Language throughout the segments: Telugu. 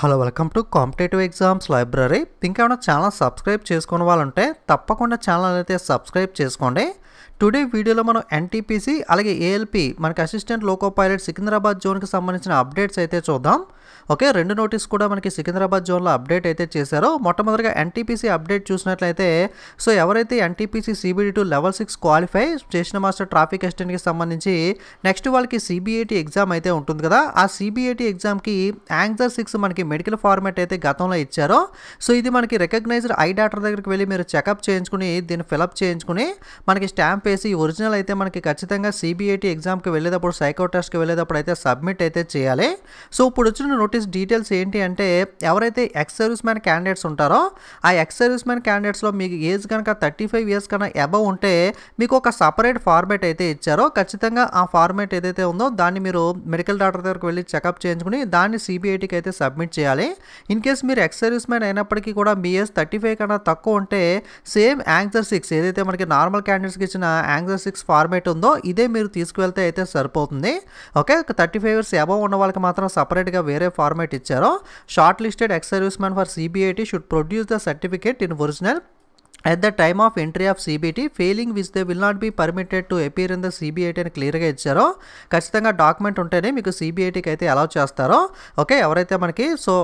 hello welcome to competitive exams library ఇంకేమైనా ఛానల్ సబ్స్క్రైబ్ చేసుకున్న ఉంటే తప్పకుండా ఛానల్ అయితే సబ్స్క్రైబ్ చేసుకోండి టుడే వీడియోలో మనం ఎన్టీపీసీ అలాగే ఏఎల్పి మనకి అసిస్టెంట్ లోకో పైలట్ సికింద్రాబాద్ జోన్కి సంబంధించిన అప్డేట్స్ అయితే చూద్దాం ఓకే రెండు నోటీస్ కూడా మనకి సికింద్రాబాద్ జోన్లో అప్డేట్ అయితే చేశారు మొట్టమొదటిగా ఎన్టీపీసీ అప్డేట్ చూసినట్లయితే సో ఎవరైతే NTPC CBT to level six qualify station master traffic అసిస్టెంట్కి సంబంధించి నెక్స్ట్ వాళ్ళకి సిబిఐటి ఎగ్జామ్ అయితే ఉంటుంది కదా ఆ సిబిఐటి ఎగ్జామ్కి యాంగ్జర్ సిక్స్ మనకి మెడికల్ ఫార్మాట్ అయితే గతంలో ఇచ్చారో సో ఇది మనకి రికగ్నైజ్డ్ ఐ డాక్టర్ దగ్గరికి వెళ్ళి మీరు చెకప్ చేయించుకుని దీన్ని ఫిలప్ చేయించుకుని మనకి స్టాంప్ వేసి ఒరిజినల్ అయితే మనకి ఖచ్చితంగా సిబిఐటి ఎగ్జామ్కి వెళ్ళేటప్పుడు సైకో టెస్ట్కి వెళ్ళేటప్పుడు అయితే సబ్మిట్ అయితే చేయాలి సో ఇప్పుడు వచ్చిన నోటీస్ డీటెయిల్స్ ఏంటి అంటే ఎవరైతే ఎక్స్ సర్వీస్ మ్యాన్ క్యాండిడేట్స్ ఉంటారో ఆ ఎక్స్ సర్వీస్ మ్యాన్ క్యాండిడేట్స్లో మీకు ఏజ్ కనుక థర్టీ ఫైవ్ ఇయర్స్ కన్నా అబవ్ ఉంటే మీకు ఒక సపరేట్ ఫార్మేట్ అయితే ఇచ్చారో ఖచ్చితంగా ఆ ఫార్మేట్ ఏదైతే ఉందో దాన్ని మీరు మెడికల్ డాక్టర్ దగ్గరకు వెళ్ళి చెకప్ చేయించుకుని దాన్ని సిబిఐటికి అయితే సబ్మిట్ చేయాలి ఇన్ కేస్ మీరు ఎక్స్ సర్వీస్ మ్యాన్ అయినప్పటికీ కూడా మీ ఏజ్ థర్టీ ఫైవ్ కన్నా తక్కువ ఉంటే సేమ్ యాంగ్జర్ సిక్స్ ఏదైతే మనకి నార్మల్ క్యాండిడేట్స్కి ఇచ్చిన యాంగ్జర్ సిక్స్ ఫార్మేట్ ఉందో ఇదే మీరు తీసుకువెళ్తే అయితే సరిపోతుంది okay thirty five years above ఉన్న వాళ్ళకి మాత్రం సపరేట్గా వేరే ఫార్మేట్ ఇచ్చారు shortlisted ex serviceman for CBIT should produce the certificate in original at the time of entry of CBT failing which they will not be permitted to appear in the CBIT అని క్లియర్గా ఇచ్చారో ఖచ్చితంగా డాక్యుమెంట్ ఉంటేనే మీకు సీబీఐటీకి అయితే అలౌ చేస్తారో ఓకే ఎవరైతే మనకి సో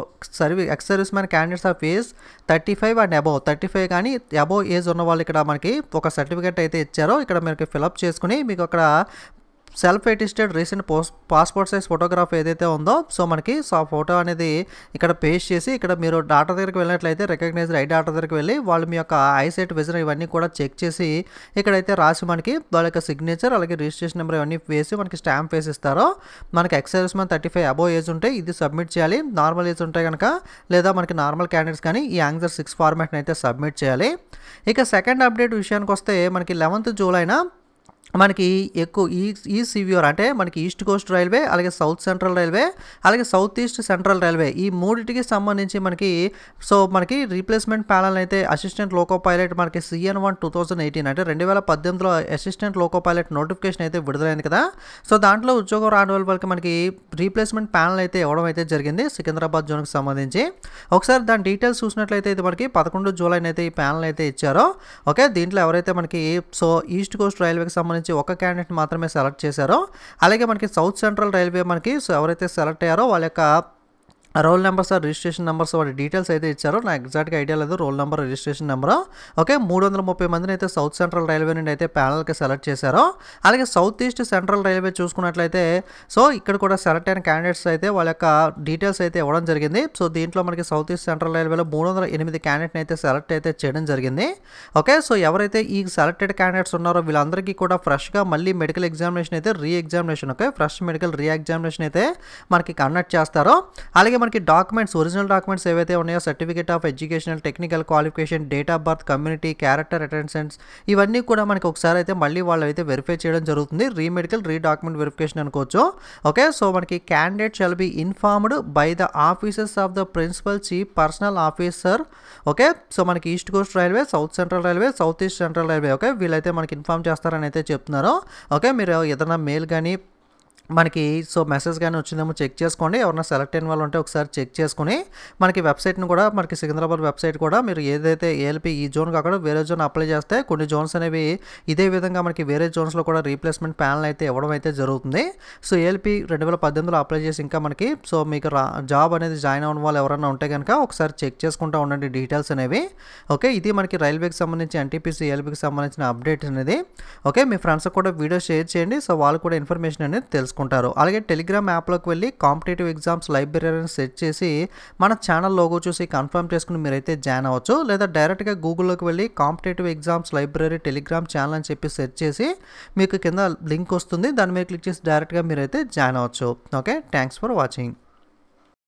సర్వీ ex serviceman candidates of age thirty five and above thirty five కానీ అబోవ్ ఏజ్ ఉన్న వాళ్ళు ఇక్కడ మనకి ఒక సర్టిఫికేట్ అయితే ఇచ్చారో ఇక్కడ మీరు ఫిలప్ చేసుకుని మీకు అక్కడ self attested recent passport size photograph ఏదైతే ఉందో సో మనకి సో ఆ ఫోటో అనేది ఇక్కడ పేస్ట్ చేసి ఇక్కడ మీరు డాటా దగ్గరికి వెళ్ళినట్లయితే రికగ్నైజ్డ్ ఐ డాటా దగ్గరికి వెళ్ళి వాళ్ళు మీ యొక్క ఐసెట్ విజన్ ఇవన్నీ కూడా చెక్ చేసి ఇక్కడైతే రాసి మనకి వాళ్ళ యొక్క సిగ్నేచర్ అలాగే రిజిస్ట్రేషన్ నెంబర్ ఇవన్నీ వేసి మనకి స్టాంప్ వేసి ఇస్తారో మనకి ex service man thirty five above age ఉంటే ఇది సబ్మిట్ చేయాలి నార్మల్ ఏజ్ ఉంటే కనుక లేదా మనకి నార్మల్ క్యాండిడేట్స్ కానీ ఈ యాంగ్జర్ సిక్స్ ఫార్మాట్ని అయితే సబ్మిట్ చేయాలి ఇక సెకండ్ అప్డేట్ విషయానికి వస్తే మనకి లెవెన్త్ జూలైన మనకి ఎక్కువ ఈ ఈ సివియర్ అంటే మనకి ఈస్ట్ కోస్ట్ రైల్వే అలాగే సౌత్ సెంట్రల్ రైల్వే అలాగే సౌత్ ఈస్ట్ సెంట్రల్ రైల్వే ఈ మూడింటికి సంబంధించి మనకి సో మనకి రీప్లేస్మెంట్ ప్యానల్ అయితే అసిస్టెంట్ లోకో పైలట్ మనకి CEN one two thousand eighteen అంటే రెండు వేల పద్దెనిమిదిలో అసిస్టెంట్ లోకో పైలట్ నోటిఫికేషన్ అయితే విడుదలైంది కదా సో దాంట్లో ఉద్యోగం రాని వాళ్ళకి మనకి రీప్లేస్మెంట్ ప్యానల్ అయితే ఇవ్వడం అయితే జరిగింది సికింద్రాబాద్ జోన్కి సంబంధించి ఒకసారి దాని డీటెయిల్స్ చూసినట్లయితే ఇది మనకి పదకొండు జూలైన అయితే ఈ ప్యానల్ అయితే ఇచ్చారో ఓకే దీంట్లో ఎవరైతే మనకి సో ఈస్ట్ కోస్ట్ రైల్వేకి సంబంధించి నుంచి ఒక క్యాండిడేట్ మాత్రమే సెలెక్ట్ చేశారో అలాగే మనకి సౌత్ సెంట్రల్ రైల్వే మనకి ఎవరైతే సెలెక్ట్ అయ్యారో వాళ్ళ యొక్క రోల్ నెంబర్స్ రిజిస్ట్రేషన్ నెంబర్స్ వాటి డీటెయిల్స్ అయితే ఇచ్చారు నాకు ఎగ్జాక్ట్గా ఐడియా లేదు roll number registration number okay మూడు వందల ముప్పై మందిని అయితే సౌత్ సెంట్రల్ రైల్వే నుండి అయితే ప్యానల్కి సెలెక్ట్ చేశారు అలాగే సౌత్ ఈస్ట్ సెంట్రల్ రైల్వే చూసుకున్నట్లయితే సో ఇక్కడ కూడా సెలెక్ట్ అయిన క్యాండిడేట్స్ అయితే వాళ్ళ యొక్క డీటెయిల్స్ అయితే ఇవ్వడం జరిగింది సో దీంట్లో మనకి సౌత్ ఈస్ట్ సెంట్రల్ రైల్వేలో మూడు వందల ఎనిమిది క్యాండిడేట్ని అయితే సెలెక్ట్ అయితే చేయడం జరిగింది ఓకే సో ఎవరైతే ఈ సెలెక్టెడ్ క్యాండిడేట్స్ ఉన్నారో వీళ్ళందరికీ కూడా ఫ్రెష్గా మళ్ళీ మెడికల్ ఎగ్జామినేషన్ అయితే re examination okay fresh medical re examination అయితే మనకి కండక్ట్ చేస్తారో అలాగే మనకి డాక్యుమెంట్స్ ఒరిజినల్ డాక్యుమెంట్స్ ఏవైతే ఉన్నాయో certificate of educational technical qualification date of birth community character attendance ఇవన్నీ కూడా మనకి ఒకసారి అయితే మళ్ళీ వాళ్ళు అయితే వెరిఫై చేయడం జరుగుతుంది re medical re document verification అనుకోవచ్చు ఓకే సో మనకి candidate shall be informed by the officers of the principal chief personnel officer okay so మనకి East Coast Railway South Central Railway South East Central Railway okay వీళ్ళైతే మనకి ఇన్ఫామ్ చేస్తారని అయితే చెప్తున్నారు ఓకే మీరు ఏదైనా మెయిల్ కానీ మనకి సో మెసేజ్ కానీ వచ్చిందేమో చెక్ చేసుకోండి ఎవరైనా సెలెక్ట్ అయిన వాళ్ళు ఉంటే ఒకసారి చెక్ చేసుకుని మనకి వెబ్సైట్ని కూడా మనకి సికింద్రాబాద్ వెబ్సైట్ కూడా మీరు ఏదైతే ఏఎల్పి ఈ జోన్ కాకుండా వేరే జోన్ అప్లై చేస్తే కొన్ని జోన్స్ అనేవి ఇదే విధంగా మనకి వేరే జోన్స్లో కూడా రీప్లేస్మెంట్ ప్యానల్ అయితే ఇవ్వడం అయితే జరుగుతుంది సో ఏఎల్పి రెండు వేల పద్దెనిమిదిలో అప్లై చేసి ఇంకా మనకి సో మీకు జాబ్ అనేది జాయిన్ అవ్వడం వాళ్ళు ఎవరైనా ఉంటే కనుక ఒకసారి చెక్ చేసుకుంటూ ఉండండి డీటెయిల్స్ అనేవి ఓకే ఇది మనకి రైల్వేకి సంబంధించి ఎన్టీపీసీ ఏఎల్పికి సంబంధించిన అప్డేట్ అనేది ఓకే మీ ఫ్రెండ్స్కి కూడా వీడియో షేర్ చేయండి సో వాళ్ళు కూడా ఇన్ఫర్మేషన్ అనేది తెలుసు చేసుకుంటారు అలాగే టెలిగ్రామ్ యాప్లోకి వెళ్ళి కాంపిటేటివ్ ఎగ్జామ్స్ లైబ్రరీని సెట్ చేసి మన ఛానల్ లోగో చూసి కన్ఫర్మ్ చేసుకుని మీరైతే జాయిన్ అవ్వచ్చు లేదా డైరెక్ట్గా గూగుల్లోకి వెళ్ళి competitive exams library Telegram channel అని చెప్పి సెర్చ్ చేసి మీకు కింద లింక్ వస్తుంది దాని మీద క్లిక్ చేసి డైరెక్ట్గా మీరైతే జాయిన్ అవ్వచ్చు ఓకే థ్యాంక్స్ ఫర్ వాచింగ్